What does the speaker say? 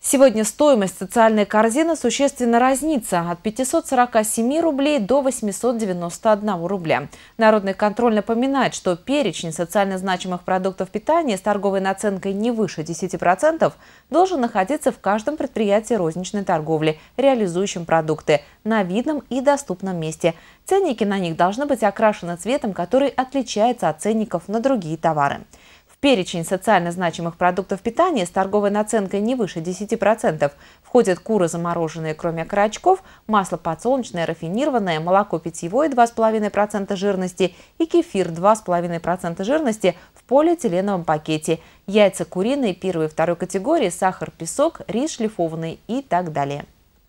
Сегодня стоимость социальной корзины существенно разнится от 547 рублей до 891 рубля. Народный контроль напоминает, что перечень социально значимых продуктов питания с торговой наценкой не выше 10% должен находиться в каждом предприятии розничной торговли, реализующем продукты, на видном и доступном месте. Ценники на них должны быть окрашены цветом, который отличается от ценников на другие товары перечень социально значимых продуктов питания с торговой наценкой не выше 10% входят куры замороженные, кроме окорочков, масло подсолнечное, рафинированное, молоко питьевое 2,5% жирности и кефир 2,5% жирности в полиэтиленовом пакете, яйца куриные первой и второй категории, сахар, песок, рис шлифованный и так далее.